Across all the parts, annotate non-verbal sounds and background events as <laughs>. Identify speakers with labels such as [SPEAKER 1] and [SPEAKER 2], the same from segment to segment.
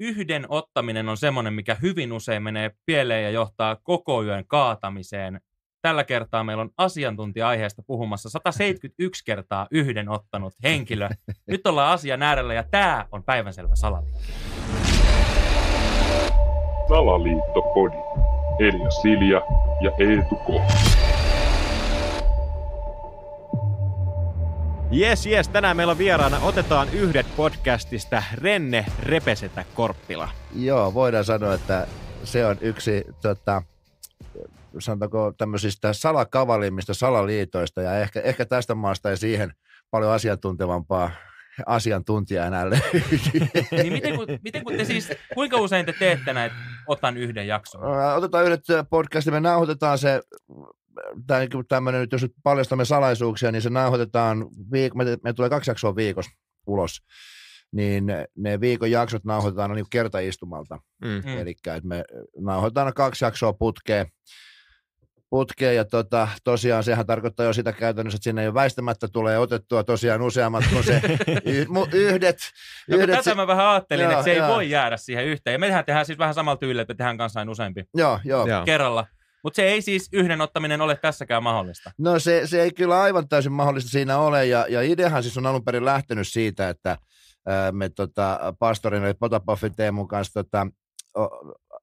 [SPEAKER 1] yhden ottaminen on semmoinen, mikä hyvin usein menee pieleen ja johtaa koko yön kaatamiseen. Tällä kertaa meillä on asiantuntija-aiheesta puhumassa 171 kertaa yhden ottanut henkilö. <laughs> Nyt ollaan asian äärellä ja tämä on päivänselvä salaliitto.
[SPEAKER 2] Salaliittopodi. Elia Silja
[SPEAKER 3] ja Eetu Kohti. Jes, jes, tänään meillä on vieraana Otetaan yhdet podcastista Renne Repesetä
[SPEAKER 2] Korppila. Joo, voidaan sanoa, että se on yksi tota, sanotaanko tämmöisistä salakavalimmista salaliitoista ja ehkä, ehkä tästä maasta ei siihen paljon asiantuntevampaa asiantuntija enää <laughs> niin miten, kun, miten kun te siis, kuinka usein te teette näitä Otan yhden jakson? Otetaan yhdet podcastit, me nauhoitetaan se tämmöinen jos nyt paljastamme salaisuuksia, niin se nauhoitetaan, viik- me, me tulee kaksi jaksoa viikossa ulos, niin ne viikon jaksot nauhoitetaan niin kertaistumalta. Mm. mm. Eli me nauhoitetaan kaksi jaksoa putkeen, putkeen ja tota, tosiaan sehän tarkoittaa jo sitä käytännössä, että sinne ole väistämättä tulee otettua tosiaan useammat kuin se <laughs> yhdet. yhdet. No, tätä se, mä vähän ajattelin, joo, että se joo. ei voi
[SPEAKER 1] jäädä siihen yhteen. Ja mehän tehdään siis vähän samalla tyylillä, että tehdään kanssa useampi
[SPEAKER 2] joo, joo. Joo.
[SPEAKER 1] kerralla. Mutta se ei siis yhden ottaminen ole tässäkään mahdollista.
[SPEAKER 2] No se, se ei kyllä aivan täysin mahdollista siinä ole. Ja, ja ideahan siis on alun perin lähtenyt siitä, että ää, me tota, pastorin eli Potapoffin Teemun kanssa tota,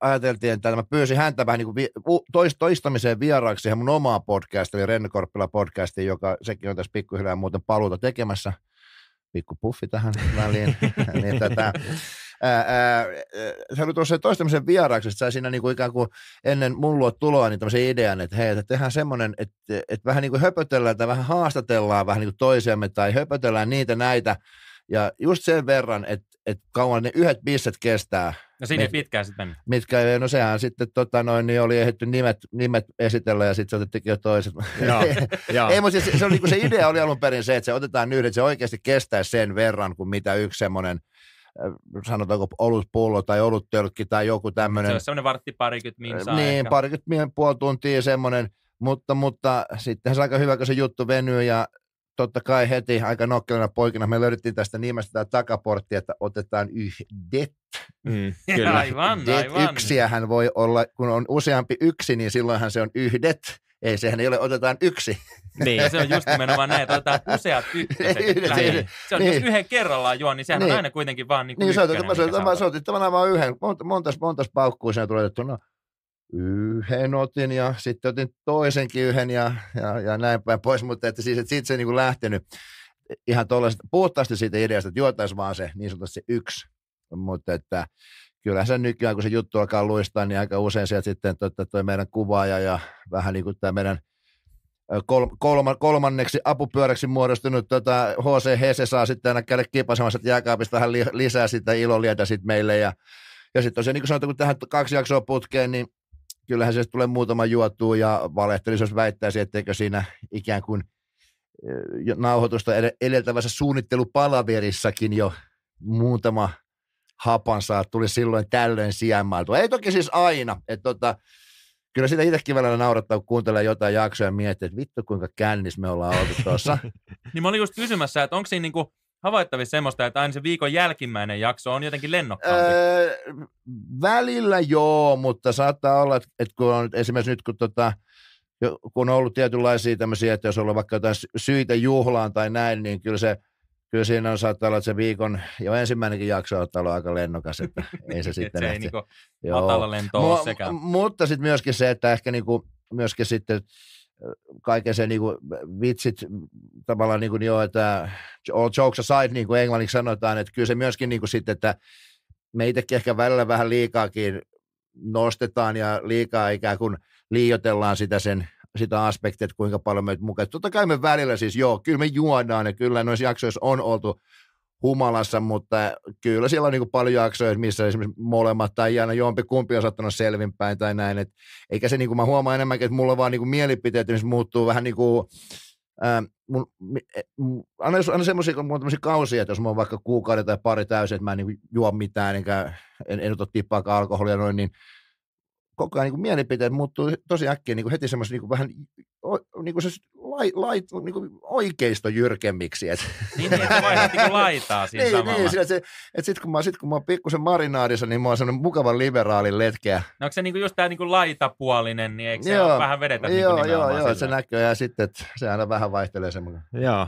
[SPEAKER 2] ajateltiin, että mä pyysin häntä vähän niin kuin toist, toistamiseen vieraaksi ihan mun omaa podcastia, eli Renne Korppila joka sekin on tässä pikkuhiljaa muuten paluuta tekemässä. Pikku puffi tähän väliin. <laughs> niin tätä, tota, ää, ää, sä olit tuossa vieraaksi, että sä siinä niinku ikään kuin ennen mun luo tuloa niin tämmöisen idean, että hei, että tehdään semmoinen, että, että vähän niin kuin höpötellään tai vähän haastatellaan vähän niin kuin toisiamme tai höpötellään niitä näitä ja just sen verran, että, et kauan ne yhdet bisset kestää. No siinä mit, niin pitkään sitten Mitkä, no sehän sitten tota noin, niin oli ehditty nimet, nimet esitellä ja sitten se otettiin jo toiset. Joo, <laughs> joo. Ei, mutta siis se, se, oli, niinku se idea oli alun perin se, että se otetaan yhdet, että se oikeasti kestää sen verran kuin mitä yksi semmoinen – Äh, sanotaanko olutpullo tai oluttölkki tai joku tämmöinen. Se on
[SPEAKER 1] semmoinen vartti parikymmentä minsaa. Niin,
[SPEAKER 2] parikymmentä puoli tuntia semmoinen, mutta, mutta sitten se aika hyvä, kun se juttu venyy ja totta kai heti aika nokkelina poikina me löydettiin tästä nimestä tämä takaportti, että otetaan yhdet. Mm, <laughs> kyllä. Aivan, aivan. Yksiähän voi olla, kun on useampi yksi, niin silloinhan se on yhdet ei, sehän ei ole, otetaan yksi. Niin, se on just nimenomaan näin, että
[SPEAKER 1] otetaan useat ykköset. niin, niin. se on, niin. jos yhden kerrallaan juo, niin sehän niin. on aina kuitenkin vaan niinku niin kuin niin, ykkönen. Niin, se on, se
[SPEAKER 2] on tavallaan vaan yhden, montas, montas, montas paukkuu siinä tulee, että no, yhden otin ja sitten otin toisenkin yhden ja, ja, ja näin päin pois, mutta että siis, että siitä se niin kuin lähtenyt ihan tuollaista, puhtaasti siitä ideasta, että juotaisiin vaan se niin sanotusti se yksi, mutta että Kyllähän se nykyään, kun se juttu alkaa luistaa, niin aika usein sieltä sitten tuo, tuo meidän kuvaaja ja vähän niin kuin tämä meidän kol, kolma, kolmanneksi apupyöräksi muodostunut tota, HC Hese saa sitten aina käydä kipasemassa, että jääkaapista vähän li, lisää sitä ilolietä sitten meille. Ja, ja sitten tosiaan, niin kuin sanotaan, kun tähän kaksi jaksoa putkeen, niin kyllähän se tulee muutama juotuu ja valehtelisi, jos väittäisi, etteikö siinä ikään kuin nauhoitusta edeltävässä suunnittelupalaverissakin jo muutama hapansa tuli silloin tällöin sijainmailtua. Ei toki siis aina, että tota, kyllä sitä itsekin välillä naurattaa, kun kuuntelee jotain jaksoja ja miettii, että vittu kuinka kännis me ollaan oltu tuossa.
[SPEAKER 1] <laughs> niin mä olin just kysymässä, että onko siinä niinku havaittavissa semmoista, että aina se viikon jälkimmäinen jakso on jotenkin lennokkaampi?
[SPEAKER 2] Öö, välillä joo, mutta saattaa olla, että kun on esimerkiksi nyt kun tota, kun on ollut tietynlaisia tämmöisiä, että jos on ollut vaikka jotain syitä juhlaan tai näin, niin kyllä se – kyllä siinä on saattaa olla, että se viikon, jo ensimmäinenkin jakso on ollut aika lennokas, että <laughs> ei se niin, sitten se ei niinku matala lento Mu- Mutta sitten myöskin se, että ehkä niinku, myöskin sitten äh, kaiken se niinku vitsit äh, tavallaan kuin niinku, joo että all jokes aside, niin kuin englanniksi sanotaan, että kyllä se myöskin niinku sitten, että me itsekin ehkä välillä vähän liikaakin nostetaan ja liikaa ikään kuin liioitellaan sitä sen sitä aspektia, että kuinka paljon meitä mukaan. Totta kai me välillä siis, joo, kyllä me juodaan ja kyllä noissa jaksoissa on oltu humalassa, mutta kyllä siellä on niin paljon jaksoja, missä esimerkiksi molemmat tai aina jompi kumpi on saattanut selvinpäin tai näin. Et eikä se, niin kuin mä huomaan enemmänkin, että mulla vaan niin kuin mielipiteet muuttuu vähän niin kuin, Ähm, mun, e, aina, jos, semmoisia, kun mulla on kausia, että jos mä oon vaikka kuukauden tai pari täysin, että mä en niin juo mitään, enkä, en, en ota tippaakaan alkoholia noin, niin koko ajan niin mielipiteet muuttuu tosi äkkiä niin kuin heti semmoisen niin vähän niin kuin se lai, lai, niin kuin oikeisto jyrkemmiksi. Et. <laughs> Niin,
[SPEAKER 1] niin, että vaihdat niin laitaa siinä niin, niin samalla. Niin, sillä,
[SPEAKER 2] että, että sitten kun mä, sit, kun mä oon pikkusen marinaadissa, niin mä oon semmoinen mukavan liberaalin letkeä.
[SPEAKER 1] No onko se niin kuin just tämä niin kuin laitapuolinen, niin eikö se joo, vähän
[SPEAKER 2] vedetä niinku joo, niin kuin joo, joo, se näkyy ja sitten, että se aina vähän vaihtelee semmoinen. Joo,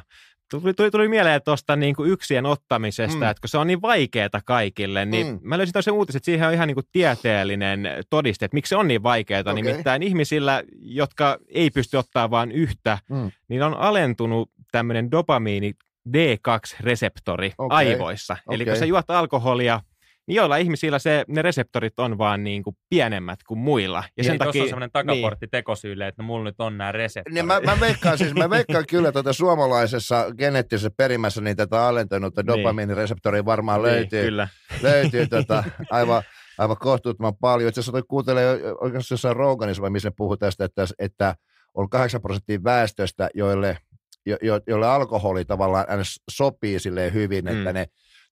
[SPEAKER 2] tuli,
[SPEAKER 3] tuli, tuli mieleen tuosta niin kuin yksien ottamisesta, mm. että kun se on niin vaikeaa kaikille, niin mm. mä löysin tosiaan uutiset että siihen on ihan niin kuin tieteellinen todiste, että miksi se on niin vaikeaa. Okay. Nimittäin ihmisillä, jotka ei pysty ottaa vain yhtä, mm. niin on alentunut tämmöinen dopamiini D2-reseptori okay. aivoissa. Okay. Eli kun sä juot alkoholia niin joilla ihmisillä se, ne reseptorit on vaan niin kuin pienemmät kuin muilla. Ja niin, sen Eli takia, on semmoinen niin. takaportti
[SPEAKER 1] niin. tekosyyle, että no, mulla nyt on nämä niin, reseptorit. Niin mä, mä,
[SPEAKER 2] veikkaan, siis, mä veikkaan kyllä tuota suomalaisessa geneettisessä perimässä niin tätä alentanutta niin. dopamiinireseptoria varmaan niin, löytyy, kyllä. löytyy tota, <laughs> aivan aivan kohtuuttoman paljon. Itse asiassa kuuntelee oikeastaan jossain Roganissa, missä puhuu tästä, että, että on 8 prosenttia väestöstä, joille, jo, jo, joille alkoholi tavallaan sopii silleen hyvin, mm. että ne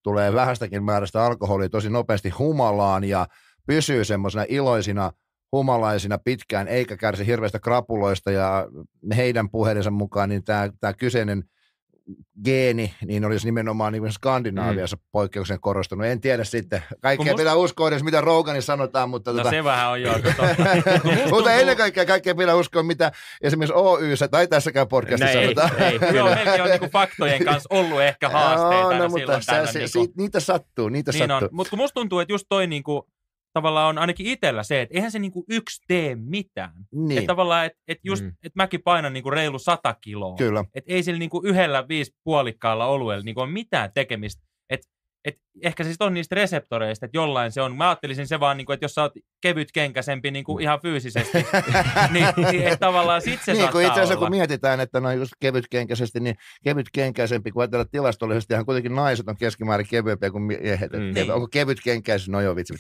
[SPEAKER 2] tulee vähästäkin määrästä alkoholia tosi nopeasti humalaan ja pysyy semmoisena iloisina humalaisina pitkään, eikä kärsi hirveistä krapuloista ja heidän puheidensa mukaan, niin tämä, tämä kyseinen – geeni, niin olisi nimenomaan niin Skandinaaviassa mm. poikkeuksen korostunut. En tiedä sitten. Kaikkea must... pitää uskoa edes, mitä Rougani sanotaan. Mutta no tota... se vähän on jo. <laughs> mutta ennen kaikkea kaikkea pitää uskoa, mitä esimerkiksi OY tai tässäkään podcastissa Näin, sanotaan. Ei, ei. <laughs> Joo, meillä
[SPEAKER 1] on niinku faktojen kanssa ollut ehkä haasteita no, no, mutta silloin se, se, niin
[SPEAKER 2] kuin... niitä sattuu, niitä niin sattuu.
[SPEAKER 1] Mutta kun musta tuntuu, että just toi niinku, tavallaan on ainakin itsellä se, että eihän se niinku yksi tee mitään. Niin. Että tavallaan, että et just, mm. että mäkin painan niinku reilu sata kiloa. Kyllä. Että ei sillä niinku yhdellä viisi puolikkaalla olueella niinku ole mitään tekemistä. Että et ehkä se sitten on niistä reseptoreista, että jollain se on. Mä ajattelisin se vaan, niin kuin, että jos sä oot kevyt kenkäsempi kuin niinku mm. ihan fyysisesti, <laughs> niin, niin et tavallaan sit se niin, kun itse asiassa olla. kun
[SPEAKER 2] mietitään, että no just kevytkenkäisesti, niin kevytkenkäisempi, kun ajatellaan tilastollisesti, ihan kuitenkin naiset on keskimäärin kevyempiä kuin miehet. Mm. Niin. Onko kevytkenkäisyys? No joo, vitsi.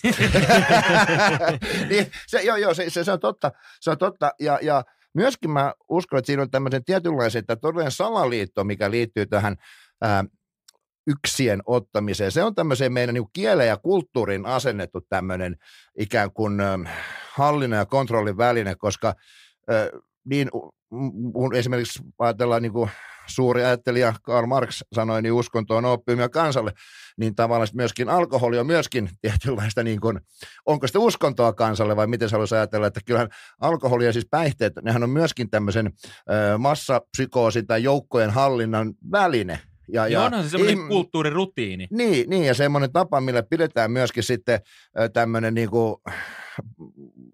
[SPEAKER 2] <laughs> niin, se, joo, joo, se, se, se, on totta. Se on totta. Ja, ja myöskin mä uskon, että siinä on tämmöisen tietynlaisen, että todellinen salaliitto, mikä liittyy tähän ää, yksien ottamiseen. Se on tämmöiseen meidän niin kieleen ja kulttuurin asennettu tämmöinen ikään kuin ähm, hallinnan ja kontrollin väline, koska niin esimerkiksi ajatellaan niin kuin suuri ajattelija Karl Marx sanoi, niin uskonto on oppimia kansalle, niin tavallaan myöskin alkoholi on myöskin <laughs> tietynlaista, niin kuin, onko sitä uskontoa kansalle vai miten sä haluaisi ajatella, että kyllähän alkoholi ja siis päihteet, nehän on myöskin tämmöisen massapsykoosin tai joukkojen hallinnan väline – ja, ja, ja no onhan se semmoinen ihm-
[SPEAKER 1] kulttuurirutiini.
[SPEAKER 2] Niin, niin, ja semmoinen tapa, millä pidetään myöskin sitten tämmöinen niin kuin,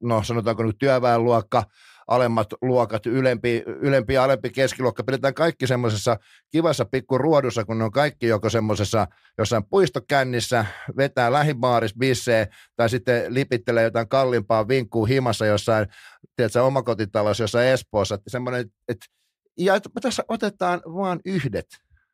[SPEAKER 2] no sanotaanko nyt työväenluokka, alemmat luokat, ylempi, ylempi ja alempi keskiluokka, pidetään kaikki semmoisessa kivassa pikkuruodussa, kun ne on kaikki joko semmoisessa jossain puistokännissä, vetää lähimaaris bissee tai sitten lipittelee jotain kalliimpaa vinkkuu himassa jossain, tiedätkö, omakotitalossa jossain Espoossa, semmoinen, että ja tässä otetaan vaan yhdet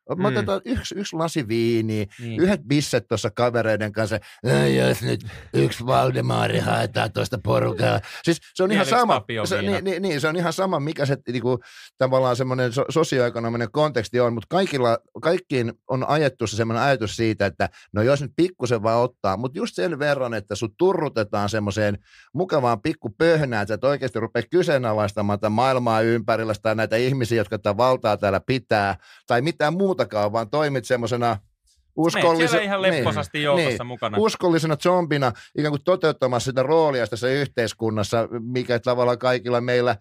[SPEAKER 2] Mä mm. otetaan yksi, yksi lasi viiniä, niin. yhdet bisset tuossa kavereiden kanssa. No jos nyt yksi Valdemari haetaan tuosta porukaa. Siis se on niin, ihan sama. Se, niin, niin, niin, se on ihan sama, mikä se niinku, tavallaan semmoinen so, sosioekonominen konteksti on, mutta kaikilla, kaikkiin on ajettu se semmoinen ajatus siitä, että no jos nyt pikkusen vaan ottaa, mutta just sen verran, että sut turrutetaan semmoiseen mukavaan pöhnään, että sä et oikeasti rupeaa kyseenalaistamaan tätä maailmaa ympärillä tai näitä ihmisiä, jotka tätä valtaa täällä pitää, tai mitään muuta muutakaan, vaan toimit semmoisena uskollisena, ihan lepposasti niin, niin, mukana. uskollisena zombina ikään kuin toteuttamassa sitä roolia tässä yhteiskunnassa, mikä tavallaan kaikilla meillä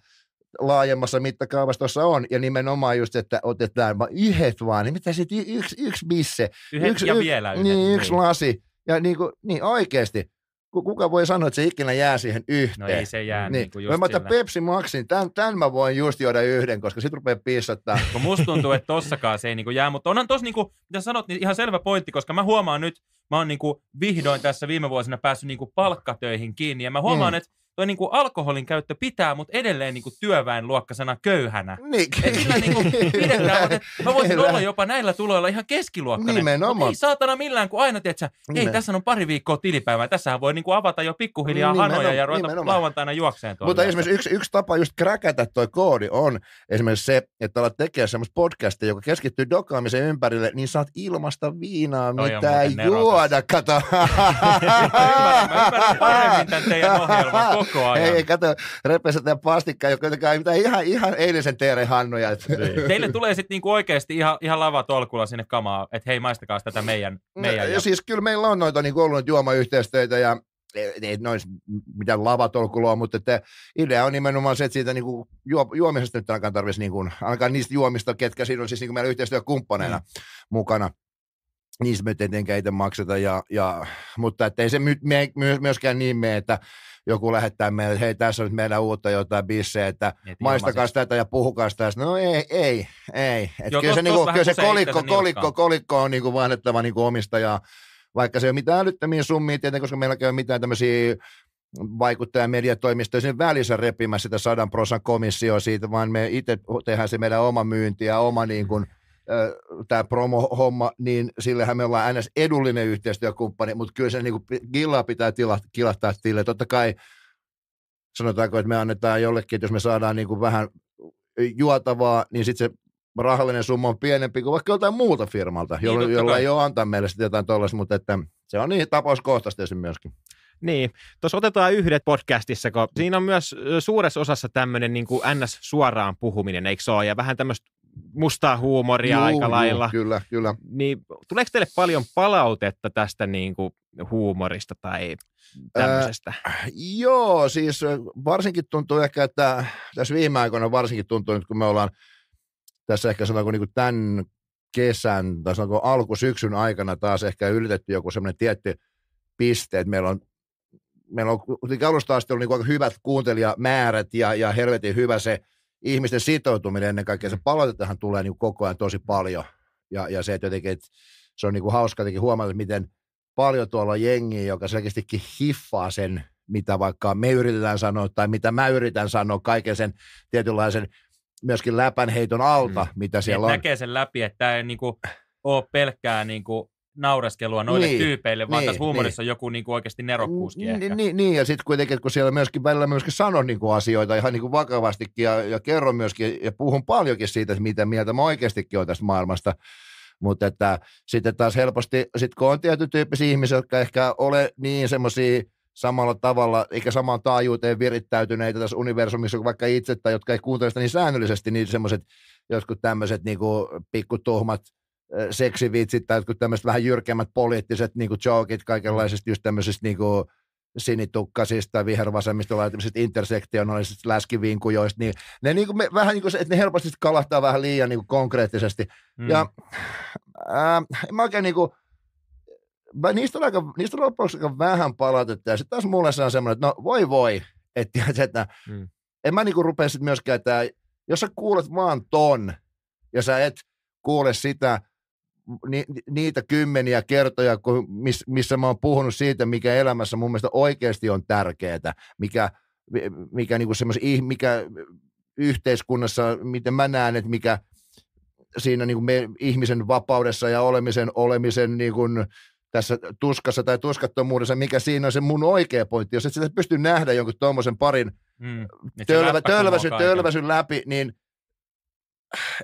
[SPEAKER 2] laajemmassa mittakaavassa tuossa on, ja nimenomaan just, että otetaan vaan yhdet vaan, niin mitä sitten yksi, yksi bisse, yhdet yksi, ja yksi, vielä yhdet, niin, yksi niin. lasi, ja niinku, niin, kuin, niin oikeasti, kuka voi sanoa, että se ikinä jää siihen yhteen? No ei se jää niin. niin kuin just Mä otan Pepsi Maxin, tämän, tämän mä voin just juoda yhden, koska sit rupeaa pissottaa.
[SPEAKER 1] Kun musta tuntuu, että tossakaan se ei niin kuin jää, mutta onhan tossa niin kuin, mitä sanot, niin ihan selvä pointti, koska mä huomaan nyt, mä oon niin kuin vihdoin tässä viime vuosina päässyt niin kuin palkkatöihin kiinni ja mä huomaan, mm. että tuo niin kuin alkoholin käyttö pitää mut edelleen niin kuin työväenluokkasena köyhänä.
[SPEAKER 2] Niin. niin kuin
[SPEAKER 1] pidetään, että mä voisin olla jopa näillä tuloilla ihan keskiluokkainen. Nimenomaan. Mut ei saatana millään, kun aina tiedät ei niin. tässä on pari viikkoa tilipäivää. Tässähän voi niin kuin avata jo pikkuhiljaa nimenomaan, hanoja ja ruveta nimenomaan. lauantaina juokseen tuolla. Mutta yötä.
[SPEAKER 2] esimerkiksi yksi, yksi tapa just kräkätä toi koodi on esimerkiksi se, että alat tekemään semmoista podcastia, joka keskittyy dokaamisen ympärille, niin saat ilmasta viinaa, toi mitä ei juoda. Kato. <laughs> mä ymmärrän, mä ymmärrän paremmin tämän teidän ohjelman koko ajan. Hei, kato, repeset ja pastikkaa, joka ei mitään ihan, ihan eilisen teeren hannuja. Niin. Teille
[SPEAKER 1] tulee sitten niinku oikeasti ihan, ihan lava tolkulla sinne kamaa, että hei maistakaa tätä meidän. meidän no, ja...
[SPEAKER 2] Siis kyllä meillä on noita niinku ollut juomayhteistöitä ja ei e, nois mitään lavatolkuloa, mutta että idea on nimenomaan se, että siitä niin kuin juo, juomisesta nyt ainakaan tarvitsisi, niin kuin, ainakaan niistä juomista, ketkä siinä on siis niin kuin meillä yhteistyökumppaneina mm. mukana, niissä me tietenkään itse makseta, ja, ja, mutta ettei se my, myöskään niin mene, että joku lähettää meille, että hei tässä on nyt meidän uutta jotain bisseä että niin, Et maistakaa tätä ja puhukaa sitä. No ei, ei, ei. Et Joo, kyllä se, niinku, kyllä se kolikko, kolikko, kolikko on niinku vaihdettava niinku omistajaa, vaikka se ei ole mitään älyttömiä summia tietenkin, koska meillä ei ole mitään tämmöisiä vaikuttaja mediatoimistoja sinne välissä repimässä sitä sadan prosan komissioa siitä, vaan me itse tehdään se meidän oma myynti ja oma niin kuin mm. – tämä promo-homma, niin sillehän me ollaan ns. edullinen yhteistyökumppani, mutta kyllä se niinku gillaa pitää tila, kilahtaa sille. Totta kai sanotaanko, että me annetaan jollekin, että jos me saadaan niinku vähän juotavaa, niin sitten se rahallinen summa on pienempi kuin vaikka jotain muuta firmalta, niin, jolla, jolla ei ole antaa meille sitten jotain tuollaista, mutta että se on niin tapauskohtaisesti myöskin.
[SPEAKER 3] Niin, tuossa otetaan yhdet podcastissa, kun siinä on myös suuressa osassa tämmöinen niin NS-suoraan puhuminen, eikö se ole, ja vähän tämmöistä mustaa huumoria juu, aika lailla. Juu, kyllä, kyllä. Niin, tuleeko teille paljon palautetta tästä niin kuin huumorista tai
[SPEAKER 2] tämmöisestä? Äh, joo, siis varsinkin tuntuu ehkä, että tässä viime aikoina varsinkin tuntuu, nyt kun me ollaan tässä ehkä sanotaanko niin kuin tämän kesän tai sanotaanko alkusyksyn aikana taas ehkä ylitetty joku semmoinen tietty piste, että meillä on meillä on alusta asti ollut niin aika hyvät kuuntelijamäärät ja, ja helvetin hyvä se – ihmisten sitoutuminen ennen kaikkea, se mm. palautettahan tulee niin koko ajan tosi paljon. Ja, ja se, että jotenkin, että se on niin kuin hauska jotenkin huomata, että miten paljon tuolla on jengiä, joka selkeästikin hiffaa sen, mitä vaikka me yritetään sanoa tai mitä mä yritän sanoa, kaiken sen tietynlaisen myöskin läpänheiton alta, mm. mitä siellä Et on.
[SPEAKER 1] Näkee sen läpi, että tämä ei niin kuin ole pelkkää niin kuin naureskelua noille niin, tyypeille, vaan niin, tässä huumorissa niin. on joku niin kuin oikeasti
[SPEAKER 3] nerokkuuskin niin,
[SPEAKER 2] ehkä. Niin, niin ja sitten kuitenkin, kun siellä myöskin välillä myöskin sanon niin kuin asioita ihan niin kuin vakavastikin ja, ja kerron myöskin ja puhun paljonkin siitä, että mitä mieltä mä oikeastikin olen tästä maailmasta. Mutta että sitten taas helposti, sit kun on tietyn tyyppisiä ihmisiä, jotka ehkä ole niin semmoisia samalla tavalla, eikä samaan taajuuteen virittäytyneitä tässä universumissa kuin vaikka itse, tai jotka ei kuuntele sitä niin säännöllisesti, niin semmoiset jotkut tämmöiset niin pikkutuhmat – seksivitsit tai jotkut tämmöiset vähän jyrkemmät poliittiset niin jokit kaikenlaisista just tämmöisistä niin kuin, vihervasemmista, laitamisista, intersektionaalisista läskivinkujoista, niin ne niin kuin me, vähän niin kuin se, että ne helposti kalahtaa vähän liian niin kuin konkreettisesti. Mm. Ja ää, äh, mä oikein niin kuin, mä, niistä on, aika, niistä on aika vähän palautetta, ja sitten taas mulle se on semmoinen, että no voi voi, <laughs> että, että mm. en mä niin kuin rupea sitten myöskään, että jos sä kuulet vaan ton, ja sä et kuule sitä, ni, niitä kymmeniä kertoja, kun, miss, missä mä oon puhunut siitä, mikä elämässä mun mielestä oikeasti on tärkeää, mikä, mikä, niin semmos, mikä yhteiskunnassa, miten mä näen, että mikä siinä niin me, ihmisen vapaudessa ja olemisen, olemisen niin kuin, tässä tuskassa tai tuskattomuudessa, mikä siinä on se mun oikea pointti. Jos et sitä pysty nähdä jonkun tuommoisen parin mm, tölvä, tölväsyn läpi, niin –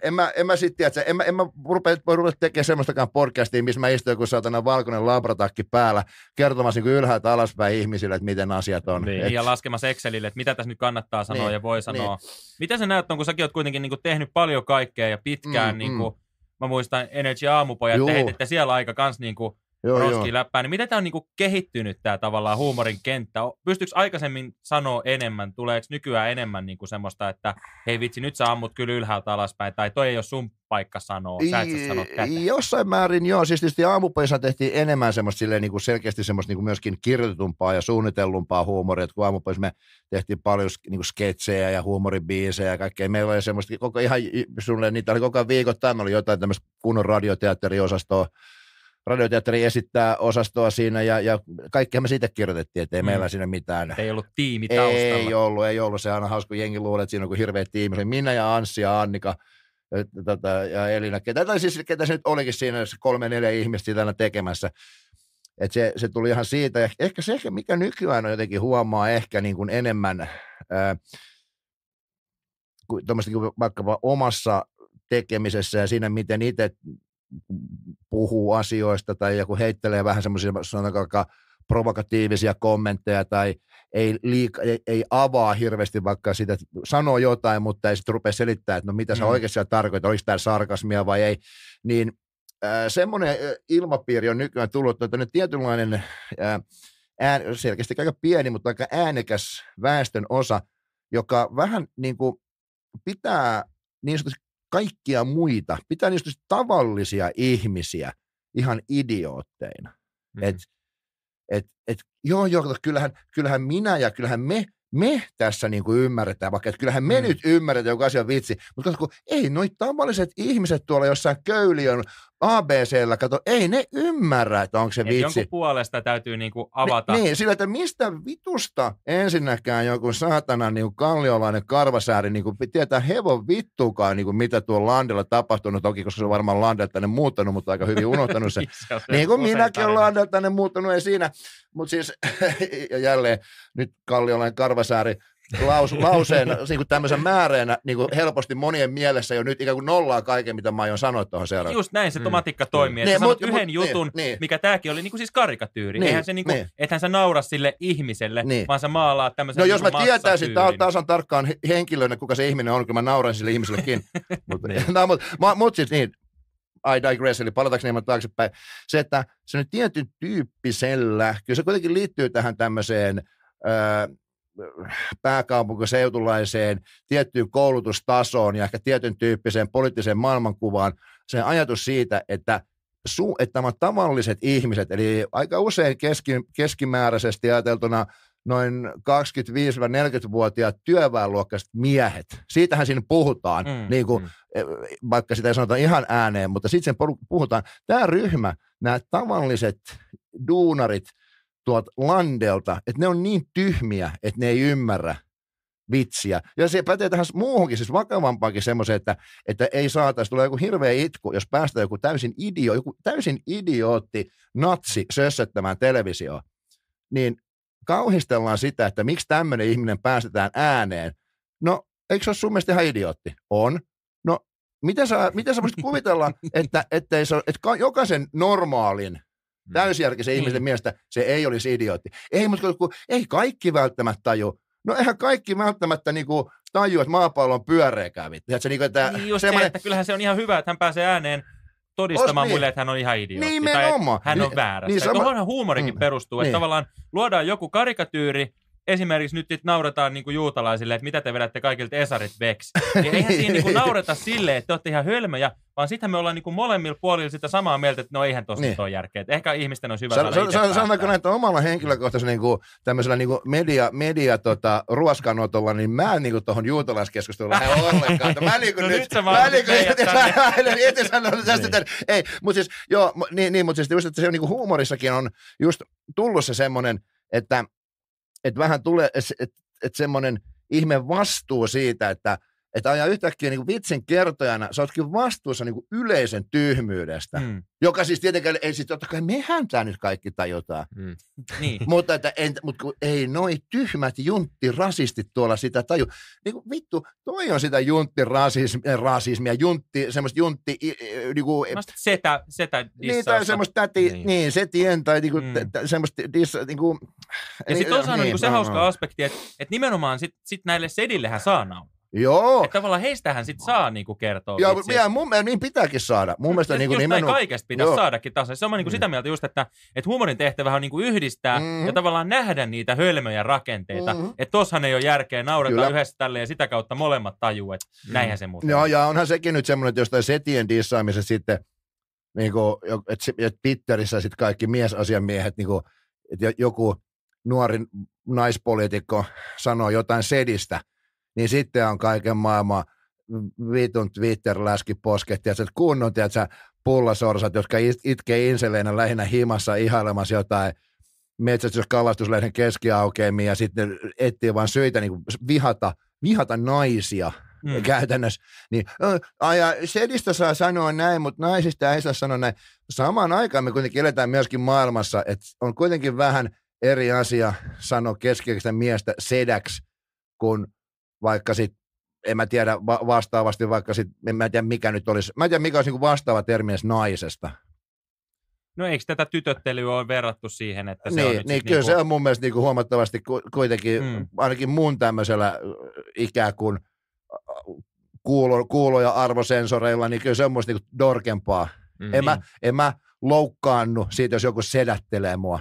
[SPEAKER 2] en mä, en mä sit, tiedä, en mä, en mä rupea, voi ruveta tekemään semmoistakaan podcastia, missä mä istun joku saatana valkoinen labratakki päällä kertomassa niin ylhäältä alaspäin ihmisille, että miten asiat on. Niin, Et... ja
[SPEAKER 1] laskemassa Excelille, että mitä tässä nyt kannattaa sanoa niin, ja voi niin. sanoa. Niin. Mitä sä näet, kun säkin oot kuitenkin niin kuin tehnyt paljon kaikkea ja pitkään, mm, niin kuin, mm. mä muistan Energy Aamupoja, että siellä aika kans niin kuin, läppää, niin miten tämä on niinku kehittynyt tämä tavallaan huumorin kenttä? Pystyykö aikaisemmin sanoa enemmän? Tuleeko nykyään enemmän niinku semmoista, että hei vitsi, nyt sä ammut kyllä ylhäältä alaspäin, tai toi ei ole sun paikka sanoa, sä et sano
[SPEAKER 2] Jossain määrin joo, siis tietysti aamupäivässä tehtiin enemmän semmoista silleen, niin kuin selkeästi semmoista niin kuin myöskin kirjoitetumpaa ja suunnitellumpaa huumoria, että kun aamupäivässä me tehtiin paljon niin kuin sketsejä ja huumoribiisejä ja kaikkea, meillä oli semmoista, koko, ihan suunnilleen niitä oli koko viikon, tämä oli jotain tämmöistä kunnon radioteatteriosastoa, radioteatteri esittää osastoa siinä ja, ja kaikkihan me siitä kirjoitettiin, että ei mm. meillä siinä mitään. Ei ollut tiimi taustalla. Ei ollut, ei ollut. Se on hauska, kun jengi luulee, että siinä on kuin hirveä tiimi. Se minä ja Anssi ja Annika ja, tota, ja Elina, ketä, tai siis, ketä se nyt olikin siinä, se kolme neljä ihmistä sitä aina tekemässä. Et se, se tuli ihan siitä. Ja ehkä se, ehkä mikä nykyään on jotenkin huomaa ehkä niin kuin enemmän, ää, kuin, niin kuin vaikkapa omassa tekemisessä ja siinä, miten itse puhuu asioista tai joku heittelee vähän semmoisia sanotaan provokatiivisia kommentteja tai ei, liika, ei, ei, avaa hirveästi vaikka sitä, että sanoo jotain, mutta ei sitten rupea selittämään, että no mitä sä mm. oikeasti tarkoitat, oliko tämä sarkasmia vai ei, niin äh, semmoinen ilmapiiri on nykyään tullut, että on tietynlainen äh, ään, selkeästi aika pieni, mutta aika äänekäs väestön osa, joka vähän niin kuin pitää niin sanotusti kaikkia muita, pitää niistä tavallisia ihmisiä ihan idiootteina. Mm. Et, et, et, joo, joo, kyllähän, kyllähän minä ja kyllähän me, me tässä niin kuin ymmärretään, vaikka että kyllähän me mm. nyt ymmärretään, joku asia on vitsi, mutta kun ei noi tavalliset ihmiset tuolla jossain köyliön ABCllä, kato, ei ne ymmärrä, että onko se Et vitsi. Jonkun
[SPEAKER 1] puolesta täytyy niinku avata. Niin, niin, sillä, että
[SPEAKER 2] mistä vitusta ensinnäkään joku saatana niinku kalliolainen karvasääri niinku tietää hevon vittuukaan niinku, mitä tuo Landella tapahtunut. No toki, koska se on varmaan Landella tänne muuttanut, mutta aika hyvin unohtanut sen. <laughs> se niin kuin minäkin olen Landella tänne muuttanut, ei siinä. Mutta siis <laughs> jälleen nyt kalliolainen karvasääri laus, lauseen niin tämmöisen määreenä niin kuin helposti monien mielessä jo nyt ikään kuin nollaa kaiken, mitä mä aion sanoa tuohon seuraavaan. Just
[SPEAKER 1] näin se mm. tomatikka mm. toimii. Niin, mut, yhden mut, niin, jutun, niin, mikä tämäkin oli niin kuin siis karikatyyri. Niin, Eihän se, niin kuin, niin. Ethän sä naura sille ihmiselle, niin. vaan sä maalaat tämmöisen No jos niinku mä tietäisin ta-
[SPEAKER 2] on tarkkaan henkilönä, kuka se ihminen on, kun mä nauran sille ihmisellekin. <laughs> mutta niin. <laughs> no, mut, mut siis niin, I digress, eli palataanko enemmän taaksepäin. Se, että se nyt tietyn tyyppisellä, kyllä se kuitenkin liittyy tähän tämmöiseen, öö, pääkaupunkiseutulaiseen tiettyyn koulutustasoon ja ehkä tietyn tyyppiseen poliittiseen maailmankuvaan se ajatus siitä, että su, että nämä tavalliset ihmiset, eli aika usein keski, keskimääräisesti ajateltuna noin 25-40-vuotiaat työväenluokkaiset miehet. Siitähän siinä puhutaan, mm, niin kuin, mm. E, vaikka sitä ei sanota ihan ääneen, mutta sitten sen puhutaan. Tämä ryhmä, nämä tavalliset duunarit, tuolta Landelta, että ne on niin tyhmiä, että ne ei ymmärrä vitsiä. Ja se pätee tähän muuhunkin, siis vakavampaankin semmoiseen, että, että ei saataisi, tulla, joku hirveä itku, jos päästään joku täysin idio, joku täysin idiootti natsi sössöttämään televisioon. Niin kauhistellaan sitä, että miksi tämmöinen ihminen päästetään ääneen. No, eikö se ole sun mielestä ihan idiootti? On. No, miten sä, miten sä voisit kuvitella, että, ettei se, että jokaisen normaalin Mm. Täysjärkisen mm. ihmisen mielestä se ei olisi idiootti. Ei, mutta kun ei kaikki välttämättä taju. No eihän kaikki välttämättä niinku taju, että maapallo on pyöreä Tiedätkö, niin että, niin
[SPEAKER 1] just semmoinen... se, että kyllähän se on ihan hyvä, että hän pääsee ääneen todistamaan niin. muille, että hän on ihan idiootti. Niin, Tai hän on niin, väärässä. Niin, sama... Tuohonhan
[SPEAKER 2] huumorikin mm. perustuu, että niin. tavallaan
[SPEAKER 1] luodaan joku karikatyyri, esimerkiksi nyt sit nauretaan niin kuin juutalaisille, että mitä te vedätte kaikilta esarit veksi. <laughs> Niin eihän siinä niin kuin naureta sille, että te olette ihan hölmöjä, vaan sitten me ollaan niin kuin molemmilla puolilla sitä samaa mieltä, että no eihän tosiaan niin. ole järkeä. Että ehkä ihmisten on hyvä Sa- saada sa-
[SPEAKER 2] Sanotaanko näin, että omalla henkilökohtaisella niin kuin, tämmöisellä niin kuin media, media tota, ruoskanotolla, niin mä en niin kuin tuohon juutalaiskeskusteluun lähde <laughs> ollenkaan. Mä niin kuin no nyt, nyt mä niin kuin <laughs> sanonut tästä niin. Ei, mutta siis, joo, niin, niin mutta siis just, että se on niin kuin huumorissakin on just tullut se semmoinen, että et vähän tulee et, et semmoinen ihme vastuu siitä, että että aina yhtäkkiä niin vitsin kertojana, sä ootkin vastuussa niin yleisen tyhmyydestä, mm. joka siis tietenkään ei siis, totta kai mehän tämä nyt kaikki tajutaan. Mm. Niin. <laughs> mutta, että, en, mut kun ei noi tyhmät junttirasistit tuolla sitä taju. Niin kuin, vittu, toi on sitä junttirasismia, rasismia, juntti, semmoista juntti... Niin kuin, no, setä,
[SPEAKER 1] setä Niin, tai semmoista
[SPEAKER 2] täti, niin, niin setien tai niin kuin, mm. semmoista dissa, niin kuin, ja sitten toisaalta niin, niin, se no, hauska no.
[SPEAKER 1] aspekti, että et nimenomaan sit, sit näille sedillehän saa nauraa. Joo. Että tavallaan heistähän sit saa niinku kertoa. Joo, itse.
[SPEAKER 2] ja mun mielestä niin pitääkin saada. Mun mielestä niinku nimenomaan... Näin kaikesta
[SPEAKER 1] pitäisi Joo. saadakin taas. Se on niinku mm. sitä mieltä just, että, että huumorin tehtävä on niinku yhdistää mm-hmm. ja tavallaan nähdä niitä hölmöjä rakenteita. Mm-hmm. Että tossahan ei ole järkeä naurata Kyllä. yhdessä tälle ja sitä kautta molemmat tajuu, että mm. näinhän se muuten.
[SPEAKER 2] Joo, ja onhan sekin nyt semmoinen, että jostain setien dissaamisen sitten, niinku, että Twitterissä sitten kaikki miesasiamiehet, niinku, että joku nuori naispoliitikko sanoo jotain sedistä, niin sitten on kaiken maailman vitun Twitter-läskiposket, ja kunnon, tiedätkö, pullasorsat, jotka itkee inseleinä lähinnä himassa ihailemassa jotain metsästyskalastuslehden keskiaukeimia ja sitten etsii vaan syitä niin vihata, vihata naisia mm. käytännössä. Niin, ja sedistä saa sanoa näin, mutta naisista ei saa sanoa näin. Samaan aikaan me kuitenkin eletään myöskin maailmassa, että on kuitenkin vähän – eri asia sanoa keskeistä miestä sedäksi, kun vaikka sit, en mä tiedä va- vastaavasti, vaikka sit, en mä tiedä mikä nyt olisi, mä en tiedä mikä olisi niinku vastaava termi naisesta.
[SPEAKER 1] No eikö tätä tytöttelyä ole verrattu siihen, että se niin, on nyt niin, kyllä niinku... se on
[SPEAKER 2] mun mielestä niinku huomattavasti kuitenkin, mm. ainakin mun tämmöisellä ikään kuin kuulo, kuulo- ja arvosensoreilla, niin kyllä se on musta niinku dorkempaa. Mm. En, mä, niin. en mä loukkaannu siitä, jos joku sedättelee mua.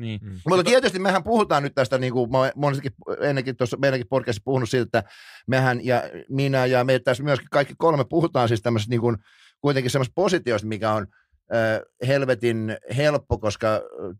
[SPEAKER 2] Niin. Mm. Mutta tietysti mehän puhutaan nyt tästä, niin kuin mä monestikin ennenkin tuossa meidänkin podcastissa puhunut siitä, että mehän ja minä ja me tässä myöskin kaikki kolme puhutaan siis tämmöisestä niin kuin, kuitenkin semmoisesta positiosta, mikä on – helvetin helppo, koska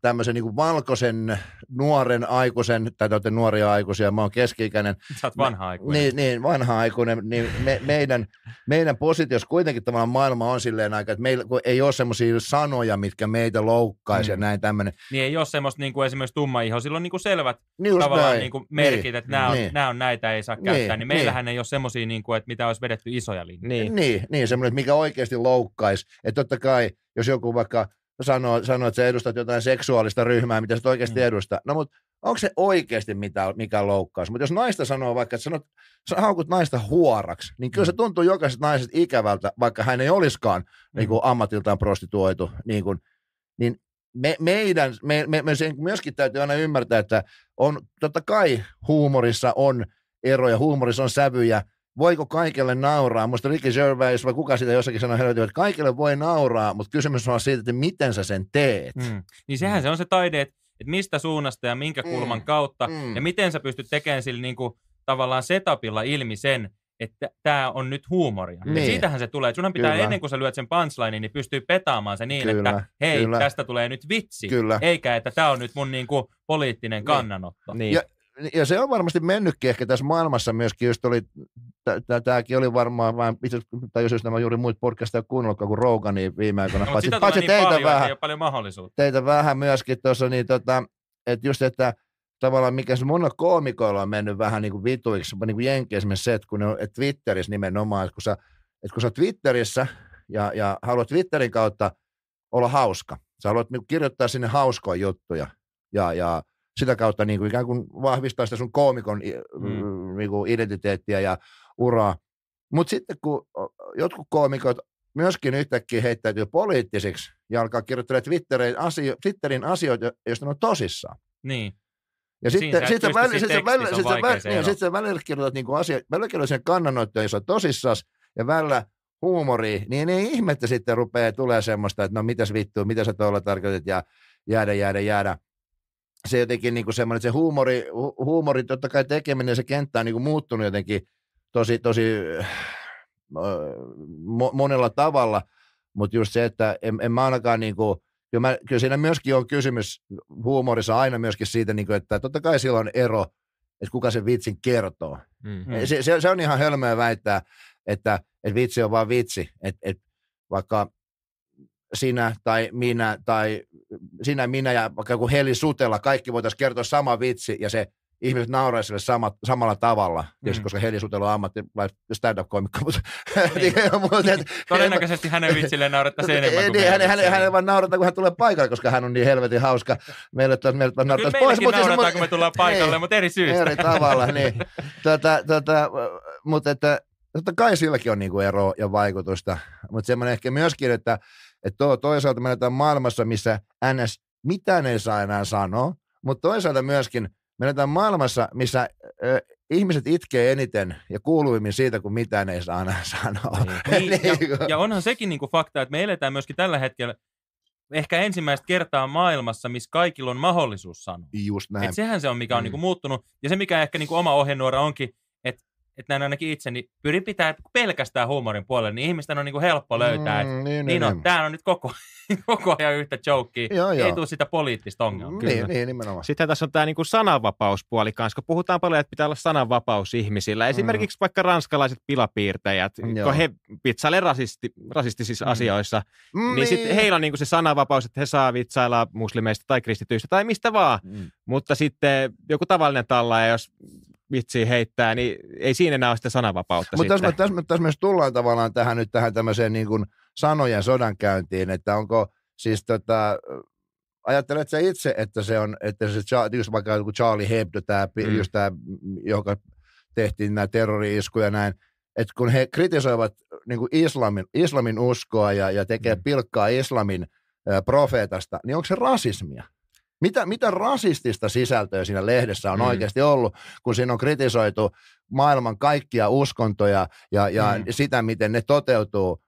[SPEAKER 2] tämmöisen niin valkoisen nuoren aikuisen, tai te olette nuoria aikuisia, mä oon keski-ikäinen. <laughs> Sä oot vanha aikuinen. Niin, niin vanha aikuinen, niin me, meidän, meidän positiossa kuitenkin tavallaan maailma on silleen aika, että meillä ei ole semmoisia sanoja, mitkä meitä loukkaisi mm. ja näin tämmöinen.
[SPEAKER 1] Niin ei ole semmoista niin kuin esimerkiksi tumma iho, sillä on niin kuin selvät niin tavallaan näin. niin kuin merkit, niin, että nämä, on, niin. on näitä, ei saa niin, käyttää, niin, niin. meillähän niin. ei ole semmoisia, niin kuin, että mitä olisi vedetty isoja linjoja. Niin, niin, niin
[SPEAKER 2] semmoinen, mikä oikeasti loukkaisi, että totta kai jos joku vaikka sanoo, sanoo että sä edustat jotain seksuaalista ryhmää, mitä sä oikeasti mm. edustat. No mutta onko se oikeasti mitä, mikä loukkaus? Mutta jos naista sanoo vaikka, että sanot, sä haukut naista huoraksi, niin kyllä mm. se tuntuu jokaisesta naisesta ikävältä, vaikka hän ei olisikaan mm. niin kuin mm. ammatiltaan prostituoitu. Niin, kuin, niin me, meidän, me, me, me sen myöskin täytyy aina ymmärtää, että on, totta kai huumorissa on eroja, huumorissa on sävyjä, voiko kaikelle nauraa? Musta Ricky Gervais vai kuka sitä jossakin sanoi että kaikille voi nauraa, mutta kysymys on siitä, että miten sä sen teet. Mm.
[SPEAKER 1] Niin sehän mm. se on se taide, että mistä suunnasta ja minkä mm. kulman mm. kautta mm. ja miten sä pystyt tekemään sillä niin kuin, tavallaan setupilla ilmi sen, että tämä on nyt huumoria. Niin. Ja siitähän se tulee. sunhan pitää kyllä. ennen kuin sä lyöt sen punchline, niin pystyy petaamaan se niin, kyllä. että hei, kyllä. tästä tulee nyt vitsi. Kyllä. Eikä, että tämä on nyt mun niinku poliittinen niin. kannanotto. Niin. Ja
[SPEAKER 2] ja se on varmasti mennytkin ehkä tässä maailmassa myöskin, just oli, tämäkin oli varmaan vähän, tai jos nämä juuri muut podcasteja kuunnellutkaan kuin niin viime aikoina, no, paitsi, paitsi niin teitä paljon, vähän, ei ole paljon mahdollisuutta. teitä vähän myöskin tuossa, niin tota, että just, että tavallaan mikä se monilla koomikoilla on mennyt vähän niin kuin vituiksi, niin kuin Jenki esimerkiksi se, että kun ne on, että Twitterissä nimenomaan, että kun sä, että kun sä Twitterissä ja, ja haluat Twitterin kautta olla hauska, sä haluat niin kirjoittaa sinne hauskoja juttuja ja, ja sitä kautta niin kuin ikään kuin vahvistaa sitä sun koomikon mm. mm niin kuin identiteettiä ja uraa. Mutta sitten kun jotkut koomikot myöskin yhtäkkiä heittäytyy poliittisiksi ja alkaa kirjoittaa Twitterin, asio, Twitterin asioita, joista ne on tosissaan. Niin. Ja sitten, sitten, väl, sit väl, sit väl, niin, sit välillä kirjoitat niin asioita, välillä kirjoitat sen kannanottoja, jos on tosissas, ja välillä huumoria, niin ei ihmettä sitten rupeaa tulee semmoista, että no mitäs vittu, mitä sä tuolla tarkoitat, ja jäädä, jäädä, jäädä se jotenkin niin kuin semmoinen, että se huumori, hu, huumori, totta kai tekeminen, se kenttä on niin kuin muuttunut jotenkin tosi, tosi äh, mo, monella tavalla, mutta just se, että en, en mä ainakaan niin kuin, kyllä, mä, kyllä siinä myöskin on kysymys huumorissa aina myöskin siitä, niin kuin, että totta kai sillä on ero, että kuka sen vitsin kertoo. Mm-hmm. Se, se, se on ihan hölmöä väittää, että, että vitsi on vaan vitsi. että et, vaikka sinä tai minä tai sinä, minä ja vaikka joku Heli Sutella, kaikki voitaisiin kertoa sama vitsi ja se ihmiset nauraa sille sama, samalla tavalla, mm. koska Heli Sutella on ammatti stand-up-komikko. Mutta, niin. <laughs> niin. mutta, et,
[SPEAKER 1] Todennäköisesti hänen vitsilleen naurettaisiin enemmän kuin niin, hänen, hänen, hänen
[SPEAKER 2] vaan naurataan, kun hän tulee paikalle, koska hän on niin helvetin hauska. Meille taas, meille taas Kyllä pois. Kyllä mutta, kun me tullaan paikalle, niin, mutta eri syystä. Eri tavalla, niin. Tota, tota, mutta että, totta kai silläkin on niinku ero ja vaikutusta, mutta semmoinen ehkä myöskin, että – et to, toisaalta menetään maailmassa, missä NS mitään ei saa enää sanoa, mutta toisaalta myöskin menetään maailmassa, missä ö, ihmiset itkee eniten ja kuuluimmin siitä, kun mitään ei saa enää sanoa. Niin, niin, <laughs> ja,
[SPEAKER 1] niinku ja onhan sekin niinku fakta, että me eletään myöskin tällä hetkellä ehkä ensimmäistä kertaa maailmassa, missä kaikilla on mahdollisuus sanoa.
[SPEAKER 2] Just näin. Et
[SPEAKER 1] sehän se on, mikä on mm. niinku muuttunut. Ja se, mikä ehkä niinku oma ohjenuora onkin, että näin ainakin itse, niin pyrin pitää pelkästään huumorin puolelle, niin ihmisten on niin kuin helppo löytää, että mm, niin, niin, niin, niin. tämä on nyt koko, <laughs> koko ajan yhtä jokea, joo, joo. ei tule sitä poliittista ongelmaa. Niin, kyllä. niin, nimenomaan.
[SPEAKER 3] Sitten tässä on tämä niin kuin sananvapauspuoli kanssa, kun puhutaan paljon, että pitää olla sananvapaus ihmisillä. Mm. Esimerkiksi mm. vaikka ranskalaiset pilapiirtäjät, mm, joo. kun he vitsaile rasisti, rasistisissa mm. asioissa, mm, niin, niin. sitten heillä on niin kuin se sananvapaus, että he saa vitsailla muslimeista tai kristityistä tai mistä vaan. Mm. Mutta sitten joku tavallinen tallaaja, jos vitsiä heittää, niin ei siinä enää ole sitä sananvapautta. Mutta tässä,
[SPEAKER 2] tässä, tässä myös tullaan tavallaan tähän nyt tähän tämmöiseen niin kuin sanojen sodankäyntiin, että onko siis tota, ajattelet sä itse, että se on, että se, just vaikka joku Charlie Hebdo, tämä, mm. just tämä, joka tehtiin nämä terrori-iskuja näin, että kun he kritisoivat niin kuin islamin, islamin uskoa ja, ja tekee mm. pilkkaa islamin profeetasta, niin onko se rasismia? Mitä, mitä rasistista sisältöä siinä lehdessä on mm. oikeasti ollut, kun siinä on kritisoitu maailman kaikkia uskontoja ja, ja mm. sitä, miten ne toteutuu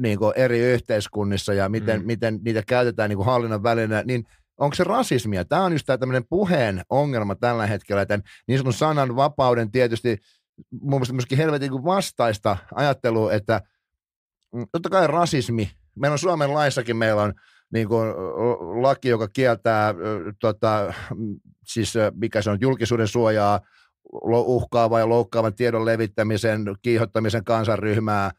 [SPEAKER 2] niin kuin eri yhteiskunnissa ja miten, mm. miten niitä käytetään niin kuin hallinnon välineenä, niin onko se rasismia? Tämä on just tämä tämmöinen puheen ongelma tällä hetkellä, että niin sanon sanan vapauden tietysti mun mielestä myöskin helvetin niin vastaista ajattelua, että mm, totta kai rasismi, meillä on Suomen laissakin meillä on niin kuin laki, joka kieltää, tota, siis mikä se on, julkisuuden suojaa, uhkaavan ja loukkaavan tiedon levittämisen, kiihottamisen kansanryhmää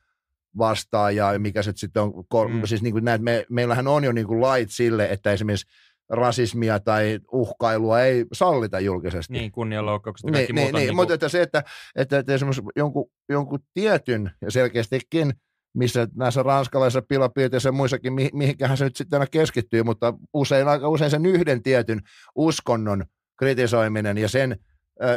[SPEAKER 2] vastaan ja mikä se sitten on, mm. siis niin kuin näet, me, meillähän on jo niin kuin lait sille, että esimerkiksi rasismia tai uhkailua ei sallita julkisesti.
[SPEAKER 1] Niin, kunnianloukkaukset niin niin, niin, niin, muuta. Niin, niin, niin kuin... mutta
[SPEAKER 2] että se, että, että, että esimerkiksi jonkun, jonkun tietyn ja selkeästikin – missä näissä ranskalaisissa pilapiirteissä ja muissakin, mi- mihinkähän se nyt sitten aina keskittyy, mutta usein, aika usein sen yhden tietyn uskonnon kritisoiminen ja sen,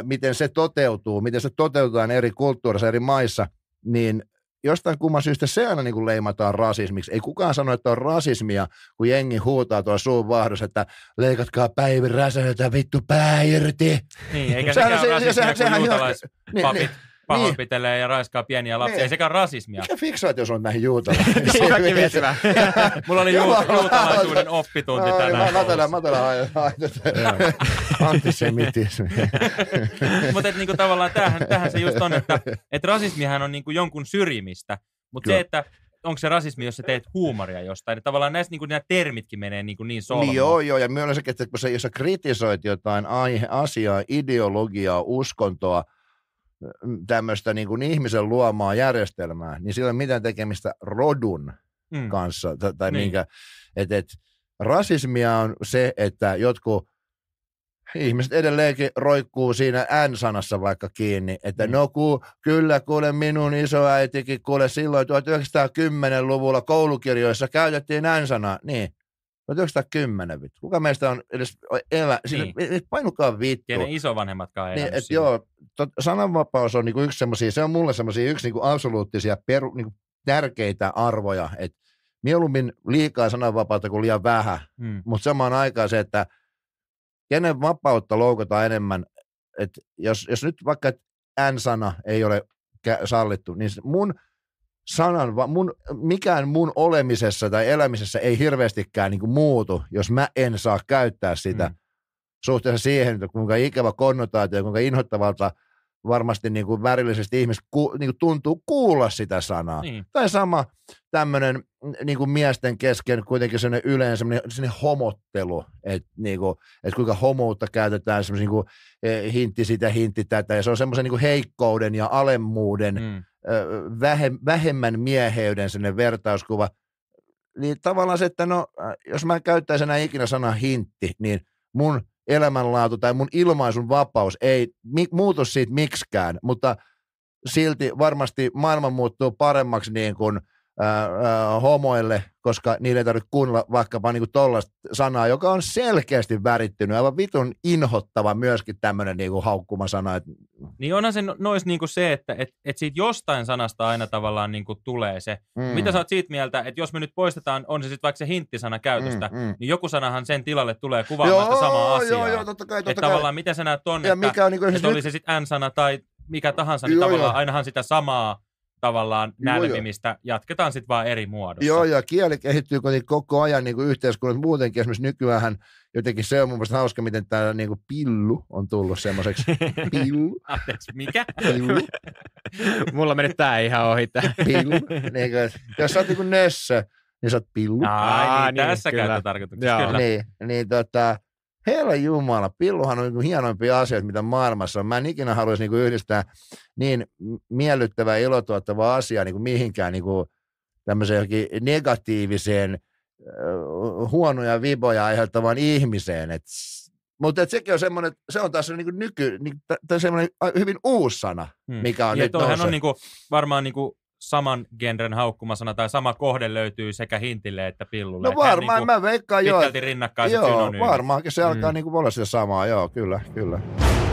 [SPEAKER 2] miten se toteutuu, miten se toteutetaan eri kulttuureissa, eri maissa, niin jostain kumman syystä se aina niin kuin leimataan rasismiksi. Ei kukaan sano, että on rasismia, kun jengi huutaa tuolla suun vahdossa, että leikatkaa päivin Räsältä vittu pää irti. Niin, eikä sekään se, se, se, sehän, sehän, niin,
[SPEAKER 1] niin, pahoinpitelee niin. ja raiskaa pieniä lapsia. Niin. Ei sekään rasismia.
[SPEAKER 2] Mikä jos on näihin juutalaisiin? <laughs> Niin, <laughs> Mulla oli juutalaisuuden oppitunti no, tänään. Matala, matala antisemitismi. Mutta niinku, tavallaan tähän, tähän se just on, että et rasismihän on niinku
[SPEAKER 1] jonkun syrjimistä. Mutta se, että onko se rasismi, jos sä teet huumoria jostain. Niin tavallaan näistä niin kuin, nämä termitkin menee niin, niin solmuun. Niin joo,
[SPEAKER 2] joo, ja myös se, että kun sä, jos sä kritisoit jotain aihe, asiaa, ideologiaa, uskontoa – tämmöistä niin kuin ihmisen luomaa järjestelmää, niin sillä ei ole mitään tekemistä rodun mm. kanssa. Tai, niin. minkä, et, et, rasismia on se, että jotkut ihmiset edelleenkin roikkuu siinä N-sanassa vaikka kiinni, että mm. no ku, kyllä kuule minun isoäitikin, kuule silloin 1910-luvulla koulukirjoissa käytettiin N-sanaa, niin 1910 vittu. Kuka meistä on edes elä, niin. Siis, painukaa vittu. Kenen isovanhemmatkaan niin, et, joo, tot, sananvapaus on niinku yksi semmoisia, se on mulle semmoisia yksi niinku absoluuttisia peru, niinku tärkeitä arvoja, että mieluummin liikaa sananvapautta kuin liian vähän, mm. mutta samaan aikaan se, että kenen vapautta loukataan enemmän, että jos, jos nyt vaikka N-sana ei ole sallittu, niin mun – sanan, va- mun, mikään mun olemisessa tai elämisessä ei hirveästikään niin muutu, jos mä en saa käyttää sitä mm. suhteessa siihen, että kuinka ikävä konnotaatio, kuinka inhottavalta varmasti niin kuin värillisesti ihmiset ku, niin kuin tuntuu kuulla sitä sanaa. Niin. Tai sama tämmöinen mm, niin kuin miesten kesken kuitenkin sellainen yleensä sellainen homottelu, että niin kuin, et kuinka homoutta käytetään, semmoisen niin kuin, eh, hintti sitä, hintti tätä, ja se on semmoisen niin kuin heikkouden ja alemmuuden mm vähemmän mieheyden sinne vertauskuva. Niin tavallaan se, että no, jos mä käyttäisin enää ikinä sana hintti, niin mun elämänlaatu tai mun ilmaisun vapaus ei mi, muutu siitä miksikään, mutta silti varmasti maailma muuttuu paremmaksi niin kuin – homoille, koska niille ei tarvitse kuunnella vaikkapa niin tuollaista sanaa, joka on selkeästi värittynyt, aivan vitun inhottava myöskin tämmöinen niinku haukkumasana. Että...
[SPEAKER 1] Niin onhan se no, nois kuin niinku se, että et, et siitä jostain sanasta aina tavallaan kuin niinku tulee se. Mm. Mitä sä oot siitä mieltä, että jos me nyt poistetaan, on se sitten vaikka se hinttisana käytöstä, mm, mm. niin joku sanahan sen tilalle tulee kuvaamaan joo, sitä samaa asiaa. Joo, joo, totta kai, totta et kai. tavallaan miten sä näet ton, että, mikä on kuin että nyt... oli se sitten N-sana tai mikä tahansa, niin joo, tavallaan joo. ainahan sitä samaa tavallaan nälvimistä joo, jatketaan sitten vaan eri muodossa.
[SPEAKER 2] Joo, ja kieli kehittyy kuitenkin koko ajan niin kuin yhteiskunnassa muutenkin. Esimerkiksi nykyään jotenkin se on mun mielestä hauska, miten tämä niin kuin pillu on tullut semmoiseksi. <laughs>
[SPEAKER 1] Pillu. Anteeksi, mikä? Pillu.
[SPEAKER 2] Mulla meni tämä ihan ohi. Tää. Pillu. Niin kuin, jos sä oot niin kuin nössö, niin sä oot pillu. Aa, Ai, niin, niin, tässä kyllä.
[SPEAKER 1] käytetään tarkoituksessa. Joo. Kyllä. Niin,
[SPEAKER 2] niin tota, Herra Jumala, pilluhan on niin hienoimpia asioita, mitä maailmassa on. Mä en ikinä haluaisi niin kuin yhdistää niin miellyttävää ilotuottavaa asiaa niin kuin mihinkään niin tämmöiseen negatiiviseen, huonoja viboja aiheuttavaan ihmiseen. Et, mutta et sekin on semmoinen, se on taas niin nyky, niin, semmoinen hyvin uusi sana, hmm. mikä on hmm. nyt on kuin, niinku
[SPEAKER 1] varmaan kuin niinku saman genren haukkumasana tai sama kohde löytyy sekä hintille että pillulle. No niinku varmaan, niin mä veikkaan jo. Pitkälti rinnakkaiset joo,
[SPEAKER 2] varmaankin se alkaa mm. niin kuin olla sitä samaa, joo, kyllä, kyllä.